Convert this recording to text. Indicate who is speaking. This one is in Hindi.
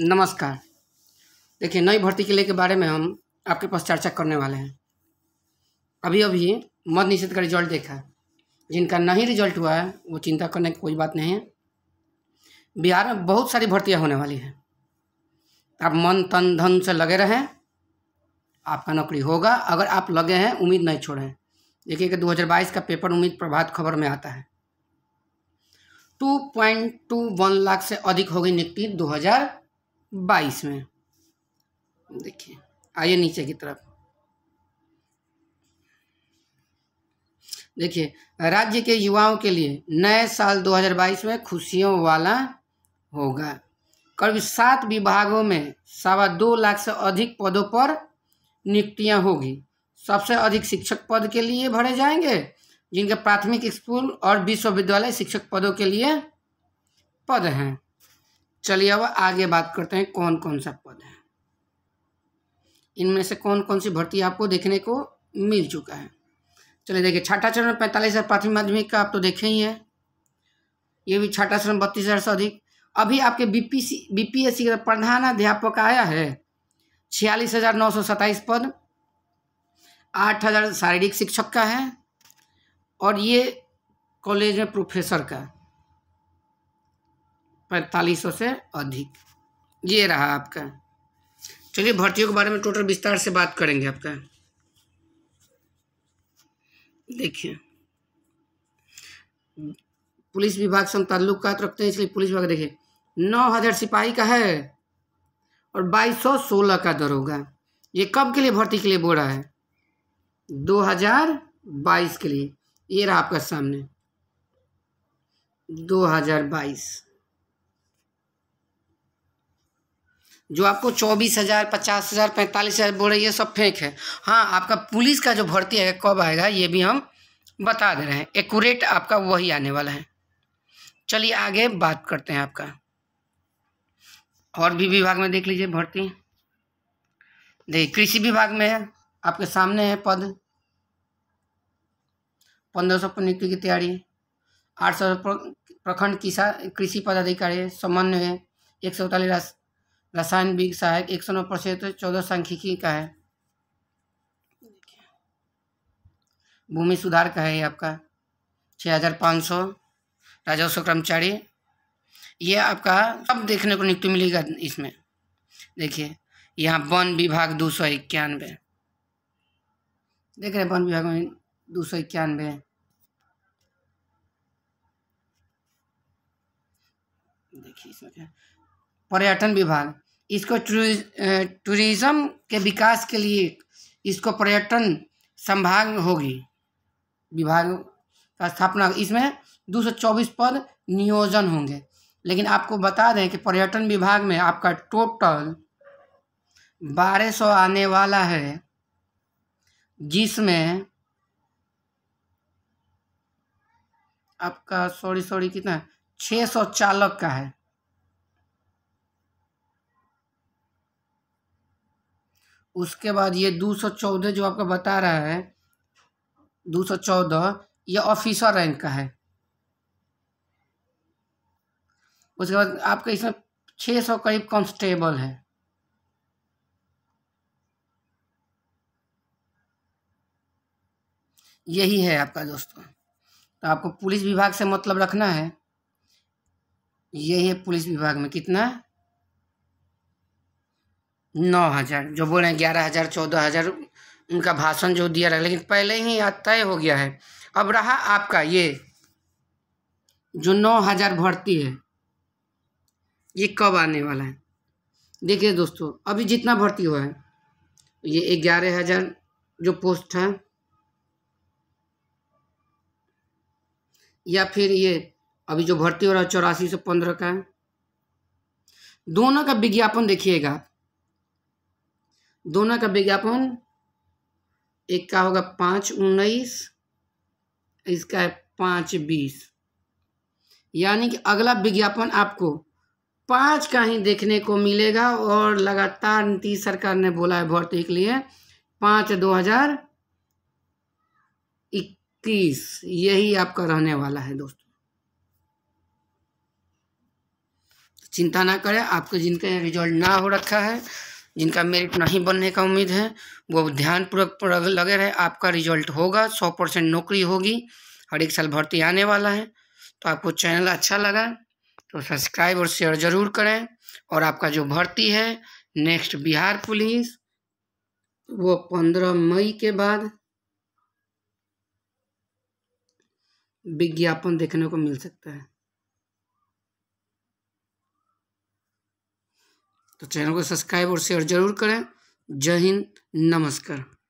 Speaker 1: नमस्कार देखिए नई भर्ती के लिए के बारे में हम आपके पास चर्चा करने वाले हैं अभी अभी मद निषेध का रिजल्ट देखा जिनका नहीं रिजल्ट हुआ है वो चिंता करने की कोई बात नहीं है बिहार में बहुत सारी भर्तियाँ होने वाली हैं आप मन तन धन से लगे रहें आपका नौकरी होगा अगर आप लगे हैं उम्मीद नहीं छोड़ें देखिए कि 2022 का पेपर उम्मीद प्रभात खबर में आता है 2.21 लाख से अधिक होगी नियुक्ति बाईस में देखिए आइए नीचे की तरफ देखिए राज्य के युवाओं के लिए नए साल 2022 में खुशियों वाला होगा करीब सात विभागों में सवा दो लाख से अधिक पदों पर नियुक्तियां होगी सबसे अधिक शिक्षक पद के लिए भरे जाएंगे जिनके प्राथमिक स्कूल और विश्वविद्यालय शिक्षक पदों के लिए पद हैं चलिए अब आगे बात करते हैं कौन कौन सा पद है इनमें से कौन कौन सी भर्ती आपको देखने को मिल चुका है चलिए देखिए छठा चरण में पैंतालीस हज़ार प्राथमिक माध्यमिक का आप तो देखे ही है ये भी छठा चरण बत्तीस हज़ार से अधिक अभी आपके बीपीसी बीपीएससी का प्रधान अध्यापक आया है छियालीस हज़ार नौ सौ सत्ताईस पद आठ हज़ार शारीरिक शिक्षक का है और ये कॉलेज में प्रोफेसर का पैंतालीस सौ से अधिक ये रहा आपका चलिए भर्तियों के बारे में टोटल विस्तार से बात करेंगे आपका देखिए पुलिस विभाग से हम ताल्लुकात तो रखते हैं इसलिए पुलिस विभाग देखिए नौ हज़ार सिपाही का है और बाईस सौ सोलह का दरोगा ये कब के लिए भर्ती के लिए बोल रहा है दो हज़ार बाईस के लिए ये रहा आपका सामने दो हज़ार बाईस जो आपको चौबीस हज़ार पचास हज़ार पैंतालीस हज़ार बोल रही है सब फेंक है हाँ आपका पुलिस का जो भर्ती है कब आएगा ये भी हम बता दे रहे हैं एकूरेट आपका वही आने वाला है चलिए आगे बात करते हैं आपका और भी विभाग में देख लीजिए भर्ती देखिए कृषि विभाग में है आपके सामने है पद पंद्रह सौ नियुक्ति की तैयारी आठ सौ प्रखंड किसान कृषि पदाधिकारी समन्वय एक सौ उनतालीस रसायन विज्ञ सहायक एक सौ नौ प्रतिशत चौदह सांख्यिकी का है भूमि सुधार का है ये आपका छः हज़ार पाँच सौ राजस्व कर्मचारी ये आपका सब देखने को नियुक्ति मिलेगा इसमें देखिए यहाँ वन विभाग दो सौ इक्यानवे देख रहे वन विभाग में दो सौ इक्यानवे देखिए इसमें पर्यटन विभाग इसको टूरिज्म के विकास के लिए इसको पर्यटन संभाग होगी विभाग का स्थापना इसमें 224 पद नियोजन होंगे लेकिन आपको बता दें कि पर्यटन विभाग में आपका टोटल बारह सौ आने वाला है जिसमें आपका सॉरी सॉरी कितना छः सौ चालक का है उसके बाद ये दो सौ चौदह जो आपका बता रहा है दो सौ चौदह ये ऑफिसर रैंक का है उसके बाद आपका इसमें छः सौ करीब कॉन्स्टेबल है यही है आपका दोस्तों तो आपको पुलिस विभाग से मतलब रखना है यही है पुलिस विभाग में कितना नौ हज़ार जो बोल रहे हैं ग्यारह हज़ार चौदह हज़ार उनका भाषण जो दिया रहा लेकिन पहले ही तय हो गया है अब रहा आपका ये जो नौ हज़ार भर्ती है ये कब आने वाला है देखिए दोस्तों अभी जितना भर्ती हुआ है ये ग्यारह हज़ार जो पोस्ट है या फिर ये अभी जो भर्ती हो रहा है चौरासी से पंद्रह का है दोनों का विज्ञापन देखिएगा दोनों का विज्ञापन एक का होगा पाँच उन्नीस इसका है पाँच बीस यानी कि अगला विज्ञापन आपको पाँच का ही देखने को मिलेगा और लगातार नीतीश सरकार ने बोला है भर्ती के लिए पाँच दो हजार इक्कीस यही आपका रहने वाला है दोस्तों चिंता ना करें आपको जिनका रिजल्ट ना हो रखा है जिनका मेरिट नहीं बनने का उम्मीद है वो ध्यानपूर्वक लगे रहे आपका रिजल्ट होगा सौ परसेंट नौकरी होगी हर एक साल भर्ती आने वाला है तो आपको चैनल अच्छा लगा तो सब्सक्राइब और शेयर ज़रूर करें और आपका जो भर्ती है नेक्स्ट बिहार पुलिस वो पंद्रह मई के बाद विज्ञापन देखने को मिल सकता है तो चैनल को सब्सक्राइब और शेयर जरूर करें जय हिंद नमस्कार